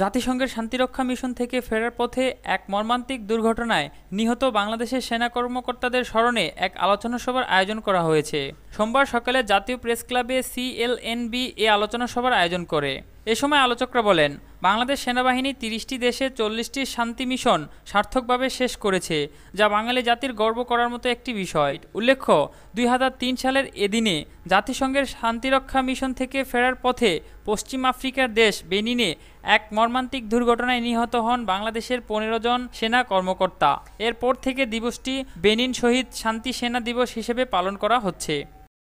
জাতিসংঘের শান্তিরক্ষা মিশন থেকে ফেরার পথে এক মর্মান্তিক দুর্ঘটনায় নিহত বাংলাদেশের সেনা কর্মকর্তাদের স্মরণে এক আলোচনা সভার আয়োজন করা হয়েছে সোমবার সকালে জাতীয় প্রেস ক্লাবে সিএলএনবি এ আলোচনা সভার আয়োজন করে এ সময় আলোচকরা বলেন বাংলাদেশ সেনাবাহিনী তিরিশটি দেশে চল্লিশটি শান্তি মিশন সার্থকভাবে শেষ করেছে যা বাঙালি জাতির গর্ব করার মতো একটি বিষয় উল্লেখ্য দুই সালের এদিনে জাতিসংঘের শান্তিরক্ষা মিশন থেকে ফেরার পথে পশ্চিম আফ্রিকার দেশ বেনিনে এক মর্মান্তিক দুর্ঘটনায় নিহত হন বাংলাদেশের পনেরো জন সেনা কর্মকর্তা এরপর থেকে দিবসটি বেনিন শহীদ শান্তি সেনা দিবস হিসেবে পালন করা হচ্ছে